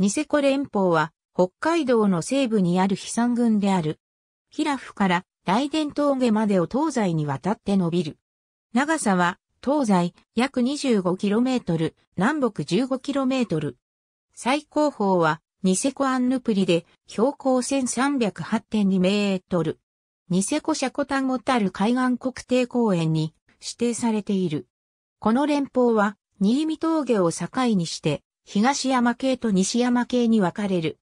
ニセコ連邦は北海道の西部にある飛山群である。ヒラフから大殿峠までを東西にわたって伸びる。長さは東西約 25km、南北 15km。最高峰はニセコアンヌプリで標高1308.2メートル。ニセコシャコタンゴタル海岸国定公園に指定されている。この連邦は新見峠を境にして東山系と西山系に分かれる。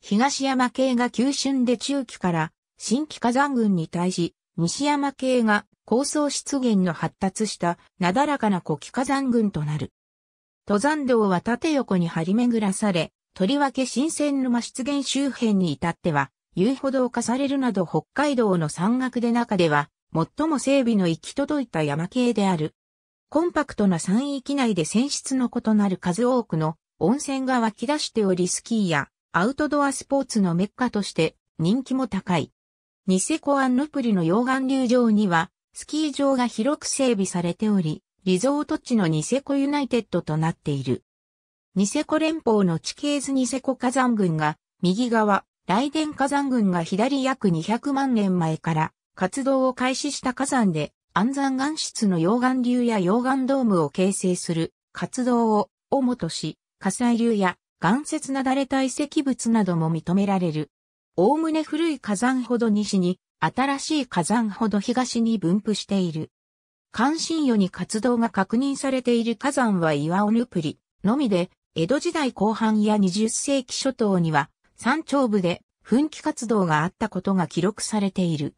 東山系が急峻で中期から新規火山群に対し、西山系が高層湿原の発達したなだらかな古気火山群となる。登山道は縦横に張り巡らされ、とりわけ新鮮沼湿原周辺に至っては、遊歩道化されるなど北海道の山岳で中では、最も整備の行き届いた山系である。コンパクトな山域内で泉質の異なる数多くの温泉が湧き出しておりスキーやアウトドアスポーツのメッカとして人気も高い。ニセコアンヌプリの溶岩流場にはスキー場が広く整備されており、リゾート地のニセコユナイテッドとなっている。ニセコ連邦の地形図ニセコ火山群が右側、雷電火山群が左約200万年前から活動を開始した火山で安山岩質の溶岩流や溶岩ドームを形成する活動を、主とし、火砕流や岩節なだれ堆積物なども認められる。おおむね古い火山ほど西に、新しい火山ほど東に分布している。関心余に活動が確認されている火山は岩尾ヌプリのみで、江戸時代後半や20世紀初頭には、山頂部で噴気活動があったことが記録されている。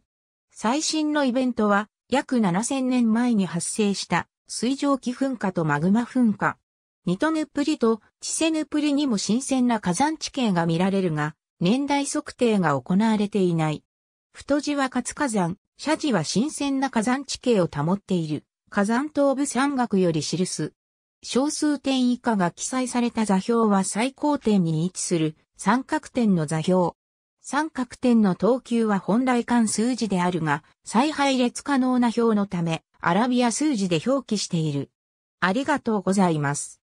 最新のイベントは、約7000年前に発生した水蒸気噴火とマグマ噴火。ニトヌプリとチセヌプリにも新鮮な火山地形が見られるが、年代測定が行われていない。太地は活火山、斜地は新鮮な火山地形を保っている。火山東部山岳より記す。小数点以下が記載された座標は最高点に位置する三角点の座標。三角点の等級は本来関数字であるが、再配列可能な表のため、アラビア数字で表記している。ありがとうございます。